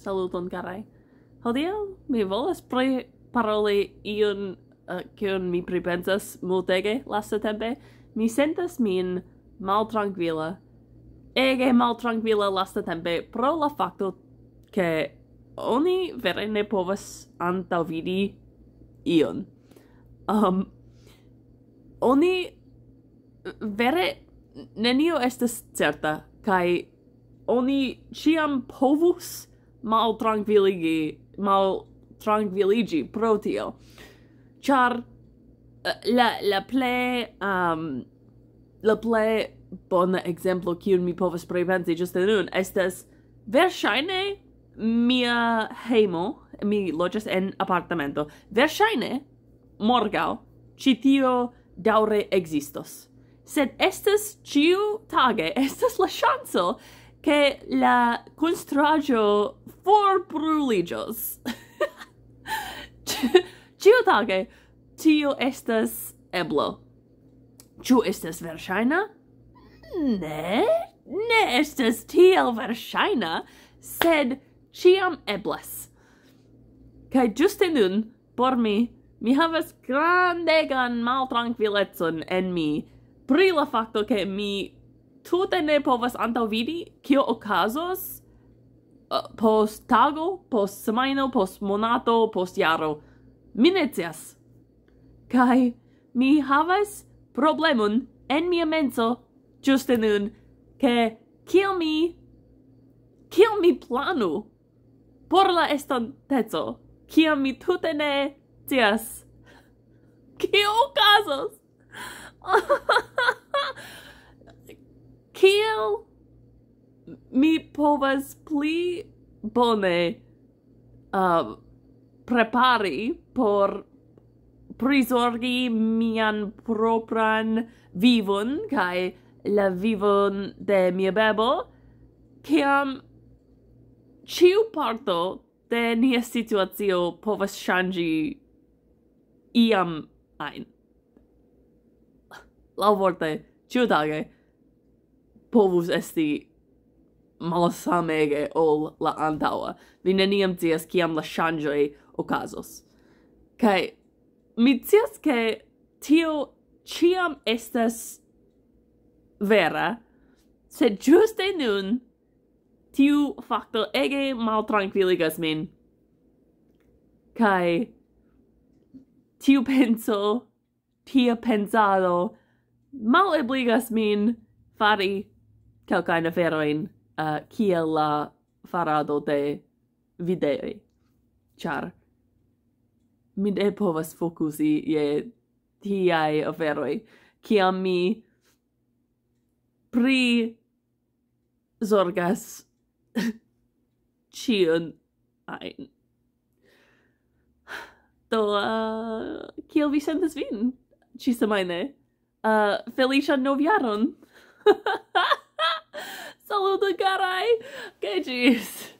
saluton carai. Hodio, mi volas pre paroli iun uh, mi pripensas multege lasta tempe. Mi sentas min mal tranquila. Ege mal tranquila lasta tempe pro la facto che oni vere ne povas antavidi iun. Um, ehm, oni vere nenio estes certa, cae oni ciam povus iun mal tranquilligi, mal tranquilligi pro tio. Char eh, la la ple um la ple bon exemplo qui mi pova preventi just en nun estas ver mia hemo mi loges en apartamento ver shine morgao citio daure existos sed estas ciu tage estas la chance ke la construjo for pruligios. Ciu tage, tio estes eblo. Chu estes versaina? Ne, ne estes tiel versaina, sed ciam eblas. Cai giuste nun, por mi, mi havas grandegan maltranquilletson en mi, pri la facto ke mi tute ne povas antau vidi, cio ocasos, post tago, post semaino, post monato, post iaro. Mi ne cias. Cai mi havas problemun en mia menso just nun, che kill me kill me plano por la estantezo kia mi tute ne cias che o casos kill mi povas pli bone uh, prepari por prisorgi mian propran vivon kai la vivon de mia bebo kiam ciu parto de nia situazio povas changi iam ein. Lau vorte, ciu tage povus esti malosamege ol la antaua. Vi neniam dias kiam la shangioi ocasos. Cai, mi dias ke tio ciam estes vera, se giuste nun, tiu facto ege mal min. Cai, tiu penso, tia pensado, mal obligas min fari, Tell kind uh, farado de videoi. Char mi ne povas fokusi je tiai aferoi, kiam mi pri zorgas cion ein. Do, uh, kiel vi sentes vin, cisemaine? Uh, eh, felicia noviaron! Saludo, carai! Que diz?